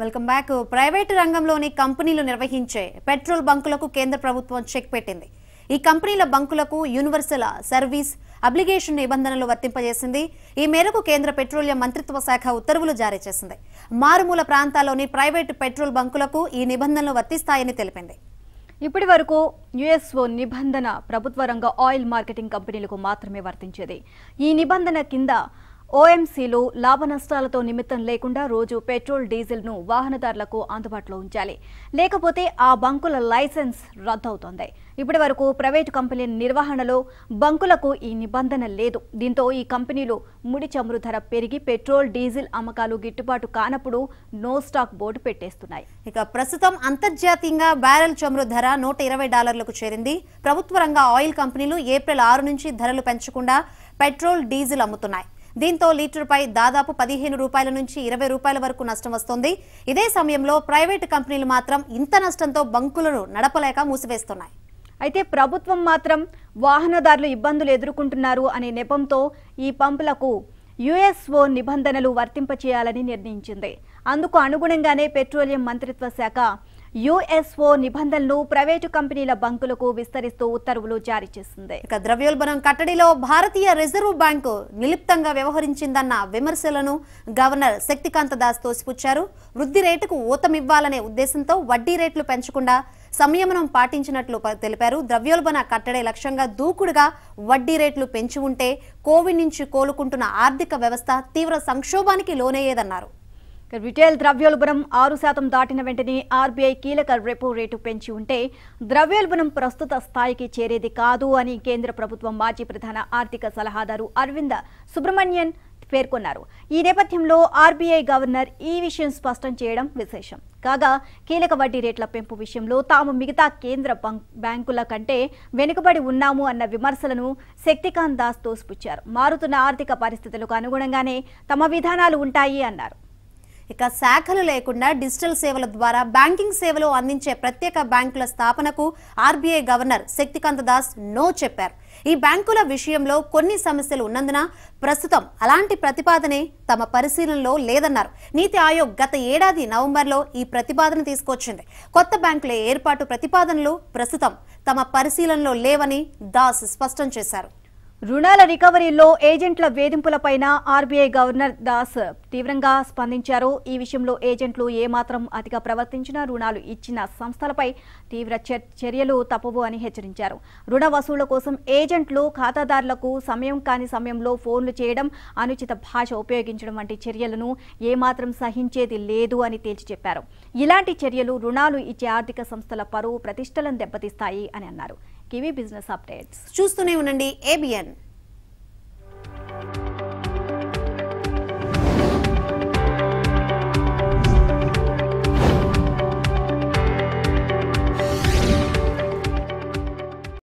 welcome back private రంగంలోని కంపెనీలు నిర్వహించే పెట్రోల్ బంకులకు కేంద్ర ప్రభుత్వం చెక్ పెట్టింది ఈ కంపెనీల బంకులకు యూనివర్సల్ సర్వీస్ అబ్లిగేషన్ నిబంధనలు వర్తింపజేసింది ఈ మేరకు కేంద్ర పెట్రోలియం మంత్రిత్వ శాఖ ఉత్తర్వులు జారీ చేసింది మారుమూల ప్రాంతాల్లోని ప్రైవేటు పెట్రోల్ బంకులకు ఈ నిబంధనలు వర్తిస్తాయని తెలిపింది ఇప్పటి వరకు యుఎస్ఓ నిబంధన ప్రభుత్వ రంగ ఆయిల్ మార్కెటింగ్ కంపెనీలకు మాత్రమే వర్తించేది ఈ నిబంధన కింద ఓఎంసీలు నష్టాలతో నిమిత్తం లేకుండా రోజు పెట్రోల్ డీజిల్ను వాహనదారులకు అందుబాటులో ఉంచాలి లేకపోతే ఆ బంకుల లైసెన్స్ రద్దవుతోంది ఇప్పటి వరకు ప్రైవేటు కంపెనీల నిర్వహణలో బంకులకు ఈ నిబంధన లేదు దీంతో ఈ కంపెనీలు ముడి చమురు ధర పెరిగి పెట్రోల్ డీజిల్ అమ్మకాలు గిట్టుబాటు కానప్పుడు నో స్టాక్ బోర్డు పెట్టేస్తున్నాయి ఇక ప్రస్తుతం అంతర్జాతీయంగా బ్యారెల్ చమురు ధర నూట ఇరవై డాలర్లకు చేరింది ప్రభుత్వ రంగ ఆయిల్ కంపెనీలు ఏప్రిల్ ఆరు నుంచి ధరలు పెంచకుండా పెట్రోల్ డీజిల్ అమ్ముతున్నాయి దీంతో లీటర్పై దాదాపు పదిహేను రూపాయల నుంచి ఇరవై రూపాయల వరకు నష్టం వస్తోంది ఇదే సమయంలో ప్రైవేటు కంపెనీలు మాత్రం ఇంత నష్టంతో బంకులను నడపలేక మూసివేస్తున్నాయి అయితే ప్రభుత్వం మాత్రం వాహనదారులు ఇబ్బందులు ఎదుర్కొంటున్నారు అనే నెపంతో ఈ పంపులకు యుఎస్ఓ నిబంధనలు వర్తింపచేయాలని నిర్ణయించింది అందుకు అనుగుణంగానే పెట్రోలియం మంత్రిత్వ శాఖ యుఎస్ఓ నిబంధనలు ప్రైవేటు కంపెనీల బంకులకు విస్తరిస్తూ ఉత్తర్వులు జారీ చేసింది ఇక ద్రవ్యోల్బణం కట్టడిలో భారతీయ రిజర్వ్ బ్యాంకు నిలుప్తంగా వ్యవహరించిందన్న విమర్శలను గవర్నర్ శక్తికాంత దాస్ తోసిపుచ్చారు వృద్ధి రేటుకు ఊతమివ్వాలనే ఉద్దేశంతో వడ్డీ రేట్లు పెంచకుండా సంయమనం పాటించినట్లు తెలిపారు ద్రవ్యోల్బణ కట్టడే లక్ష్యంగా దూకుడుగా వడ్డీ రేట్లు పెంచి ఉంటే కోవిడ్ నుంచి కోలుకుంటున్న ఆర్థిక వ్యవస్థ తీవ్ర సంక్షోభానికి లోనయ్యేదన్నారు రిటైల్ ద్రవ్యోల్బణం ఆరు శాతం దాటిన వెంటనే ఆర్బీఐ కీలక రెపో రేటు పెంచి ఉంటే ద్రవ్యోల్బణం ప్రస్తుత స్థాయికి చేరేది కాదు అని కేంద్ర ప్రభుత్వం మాజీ ప్రధాన ఆర్థిక సలహాదారు అరవింద సుబ్రహ్మణ్యన్ పేర్కొన్నారు ఈ నేపథ్యంలో ఆర్బీఐ గవర్నర్ ఈ విషయం స్పష్టం చేయడం విశేషం కాగా కీలక వడ్డీ రేట్ల పెంపు విషయంలో తాము మిగతా కేంద్ర బ్యాంకుల కంటే వెనుకబడి ఉన్నాము అన్న విమర్శలను శక్తికాంత్ దాస్ తోసిపుచ్చారు మారుతున్న ఆర్థిక పరిస్థితులకు అనుగుణంగానే తమ విధానాలు ఉంటాయి అన్నారు ఇక శాఖలు లేకుండా డిజిటల్ సేవల ద్వారా బ్యాంకింగ్ సేవలు అందించే ప్రత్యేక బ్యాంకుల స్థాపనకు RBI governor Shaktikanta Das no చెప్పారు ఈ బ్యాంకుల విషయంలో కొన్ని సమస్యలు ఉన్నందున ప్రస్తుతం అలాంటి ప్రతిపాదనే తమ పరిశీలనలో లేదన్నారు నీతి ఆయోగ్ గత ఏడాది నవంబర్లో ఈ ప్రతిపాదన తీసుకొచ్చింది కొత్త బ్యాంకుల ఏర్పాటు ప్రతిపాదనలు ప్రస్తుతం తమ పరిశీలనలో లేవని దాస్ స్పష్టం చేశారు రుణాల రికవరీలో ఏజెంట్ల వేధింపులపైన ఆర్బీఐ గవర్నర్ దాస్ తీవ్రంగా స్పందించారు ఈ విషయంలో ఏజెంట్లు ఏమాత్రం అతిగా ప్రవర్తించినా రుణాలు ఇచ్చిన సంస్థలపై తీవ్ర చర్యలు తప్పవు అని హెచ్చరించారు రుణ వసూళ్ల కోసం ఏజెంట్లు ఖాతాదారులకు సమయం కాని సమయంలో ఫోన్లు చేయడం అనుచిత భాష ఉపయోగించడం వంటి చర్యలను ఏమాత్రం సహించేది లేదు అని తేల్చి చెప్పారు ఇలాంటి చర్యలు రుణాలు ఇచ్చే ఆర్థిక సంస్థల పరువు ప్రతిష్టలను దెబ్బతీస్తాయి అని అన్నారు కివీ బిజినెస్ అప్డేట్స్ చూస్తూనే ఉండండి ఏబిఎన్